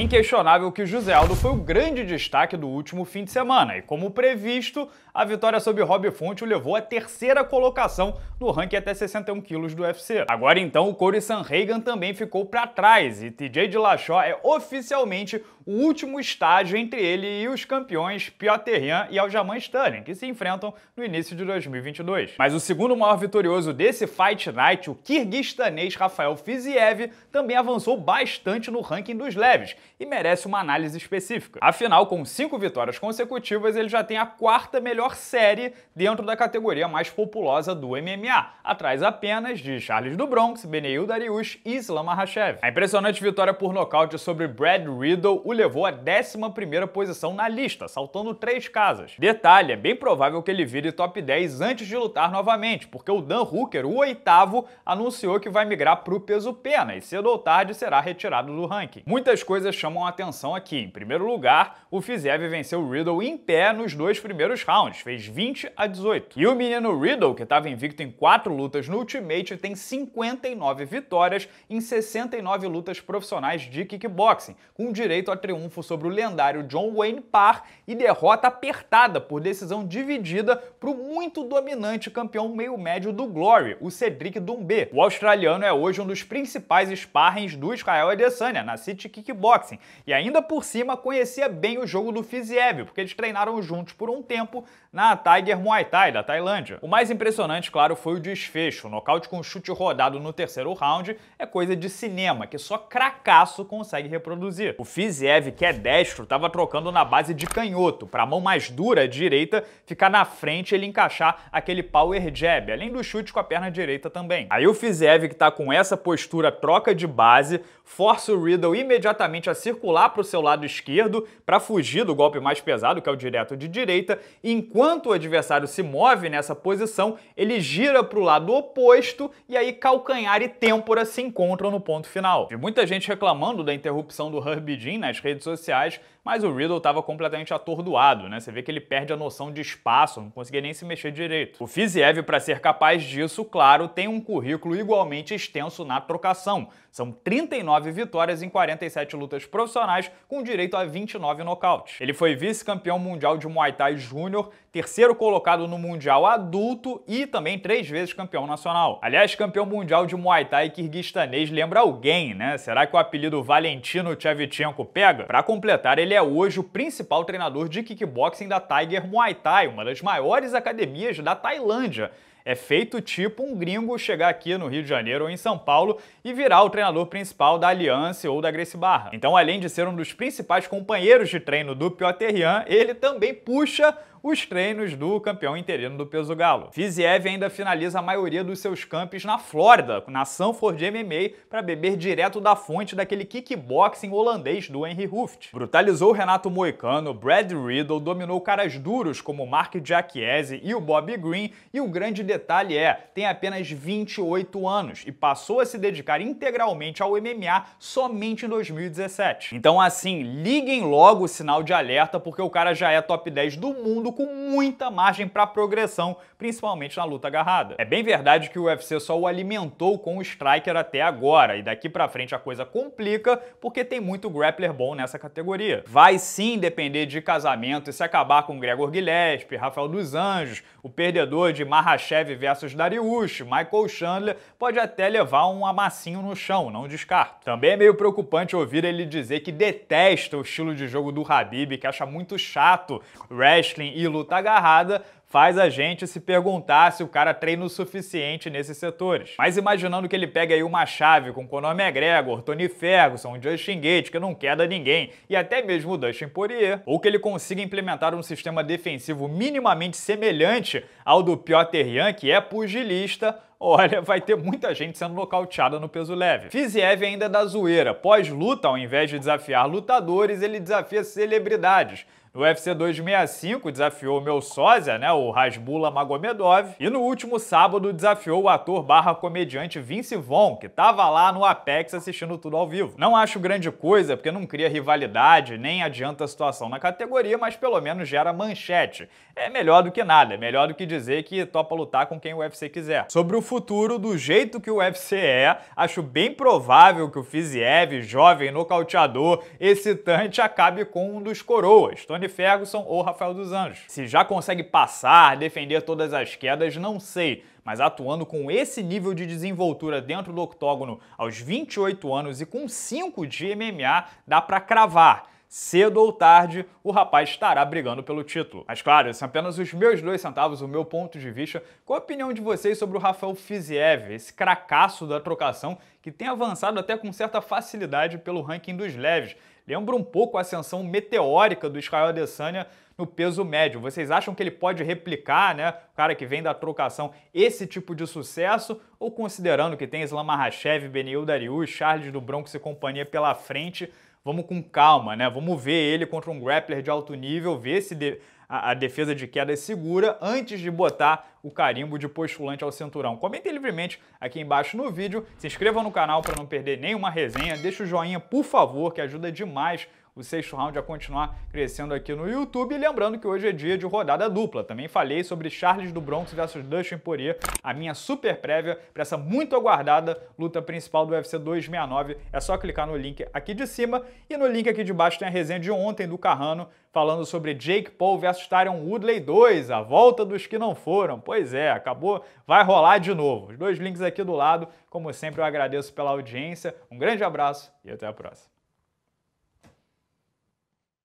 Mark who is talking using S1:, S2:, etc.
S1: inquestionável que José Aldo foi o grande destaque do último fim de semana e, como previsto, a vitória sobre Rob Fonte o levou à terceira colocação no ranking até 61 quilos do UFC. Agora então, o Corey Sanhagen também ficou para trás e TJ Dillashaw é oficialmente o último estágio entre ele e os campeões Piotr Jan e Aljamain Sterling, que se enfrentam no início de 2022. Mas o segundo maior vitorioso desse Fight Night, o kirguistanês Rafael Fiziev, também avançou bastante no ranking dos leves e merece uma análise específica. Afinal, com cinco vitórias consecutivas, ele já tem a quarta melhor melhor série dentro da categoria mais populosa do MMA, atrás apenas de Charles do Bronx, Beneil Dariush e Islam Makhachev. A impressionante vitória por nocaute sobre Brad Riddle o levou à 11ª posição na lista, saltando três casas. Detalhe, é bem provável que ele vire top 10 antes de lutar novamente, porque o Dan Hooker, o oitavo, anunciou que vai migrar para o peso pena e cedo ou tarde será retirado do ranking. Muitas coisas chamam a atenção aqui. Em primeiro lugar, o Fiziev venceu o Riddle em pé nos dois primeiros rounds, fez 20 a 18. E o menino Riddle, que estava invicto em 4 lutas no Ultimate, tem 59 vitórias em 69 lutas profissionais de kickboxing, com direito a triunfo sobre o lendário John Wayne Parr e derrota apertada por decisão dividida para o muito dominante campeão meio-médio do Glory, o Cedric Dumbe. O australiano é hoje um dos principais sparrings do Israel Adesanya na City Kickboxing e ainda por cima conhecia bem o jogo do Fiziev, porque eles treinaram juntos por um tempo na Tiger Muay Thai da Tailândia. O mais impressionante, claro, foi o desfecho. O nocaute com chute rodado no terceiro round é coisa de cinema, que só cracaço consegue reproduzir. O Fiziev, que é destro, estava trocando na base de canhoto, para a mão mais dura, direita, ficar na frente e ele encaixar aquele power jab, além do chute com a perna direita também. Aí o Fiziev, que está com essa postura troca de base, força o Riddle imediatamente a circular para o seu lado esquerdo para fugir do golpe mais pesado, que é o direto de direita, enquanto enquanto o adversário se move nessa posição, ele gira para o lado oposto e aí calcanhar e têmpora se encontram no ponto final. Vi muita gente reclamando da interrupção do Herbie Jean nas redes sociais, mas o Riddle estava completamente atordoado, né? Você vê que ele perde a noção de espaço, não conseguia nem se mexer direito. O Fiziev, para ser capaz disso, claro, tem um currículo igualmente extenso na trocação. São 39 vitórias em 47 lutas profissionais, com direito a 29 nocautes. Ele foi vice-campeão mundial de Muay Thai Júnior, terceiro colocado no Mundial adulto e também três vezes campeão nacional. Aliás, campeão mundial de Muay Thai kirguistanês lembra alguém, né? Será que o apelido Valentino Tchevchenko pega? Para completar, ele é hoje o principal treinador de kickboxing da Tiger Muay Thai, uma das maiores academias da Tailândia é feito tipo um gringo chegar aqui no Rio de Janeiro ou em São Paulo e virar o treinador principal da Aliança ou da Grace Barra. Então, além de ser um dos principais companheiros de treino do Pioterrian, ele também puxa os treinos do campeão interino do peso galo. Fiziev ainda finaliza a maioria dos seus campos na Flórida, na Sanford MMA, para beber direto da fonte daquele kickboxing holandês do Henry Hooft. Brutalizou Renato Moicano, Brad Riddle dominou caras duros como Mark Jacquiesi e o Bob Green, e o grande detalhe detalhe é, tem apenas 28 anos e passou a se dedicar integralmente ao MMA somente em 2017. Então assim, liguem logo o sinal de alerta porque o cara já é top 10 do mundo com muita margem para progressão, principalmente na luta agarrada. É bem verdade que o UFC só o alimentou com o striker até agora e daqui para frente a coisa complica porque tem muito grappler bom nessa categoria. Vai sim depender de casamento e se acabar com Gregor Guilherme, Rafael dos Anjos, o perdedor de Mahashev Makachev versus Dariush, Michael Chandler, pode até levar um amassinho no chão, não descarto. Também é meio preocupante ouvir ele dizer que detesta o estilo de jogo do Habib, que acha muito chato wrestling e luta agarrada, faz a gente se perguntar se o cara treina o suficiente nesses setores. Mas imaginando que ele pega aí uma chave com Conor McGregor, Tony Ferguson, Justin Gates, que não queda ninguém, e até mesmo o Dustin Poirier, ou que ele consiga implementar um sistema defensivo minimamente semelhante ao do Piotr Jan, que é pugilista, olha, vai ter muita gente sendo nocauteada no peso leve. Fiziev ainda é da zoeira. Pós-luta, ao invés de desafiar lutadores, ele desafia celebridades. No UFC 265 desafiou meu sósia, né, o Rasbula Magomedov, e no último sábado desafiou o ator barra comediante Vince Vaughn, que tava lá no Apex assistindo tudo ao vivo. Não acho grande coisa, porque não cria rivalidade, nem adianta a situação na categoria, mas pelo menos gera manchete. É melhor do que nada, é melhor do que dizer que topa lutar com quem o UFC quiser. Sobre o futuro, do jeito que o UFC é, acho bem provável que o Fiziev, jovem nocauteador, excitante, acabe com um dos coroas, Tony Ferguson ou Rafael dos Anjos. Se já consegue passar, defender todas as quedas, não sei, mas atuando com esse nível de desenvoltura dentro do octógono aos 28 anos e com 5 de MMA, dá para cravar cedo ou tarde, o rapaz estará brigando pelo título. Mas claro, são apenas os meus dois centavos, o meu ponto de vista, com a opinião de vocês sobre o Rafael Fiziev, esse cracaço da trocação que tem avançado até com certa facilidade pelo ranking dos leves, Lembra um pouco a ascensão meteórica do Israel Adesanya no peso médio. Vocês acham que ele pode replicar, né, o cara que vem da trocação, esse tipo de sucesso? Ou considerando que tem Islam Makhachev, Benil Darius, Charles do Bronx e companhia pela frente, vamos com calma, né? Vamos ver ele contra um grappler de alto nível, ver se de, a, a, defesa de queda é segura antes de botar o carimbo de postulante ao cinturão. Comentem livremente aqui embaixo no vídeo, se inscrevam no canal para não perder nenhuma resenha, deixa o joinha por favor que ajuda demais o sexto round a continuar crescendo aqui no YouTube. E lembrando que hoje é dia de rodada dupla. Também falei sobre Charles do Bronx versus Dustin Poirier, a minha super prévia para essa muito aguardada luta principal do UFC 269. É só clicar no link aqui de cima e no link aqui de baixo tem a resenha de ontem do Carrano falando sobre Jake Paul versus Tyron Woodley 2, a volta dos que não foram. Pois é, acabou, vai rolar de novo. Os dois links aqui do lado. Como sempre, eu agradeço pela audiência. Um grande abraço e até a próxima.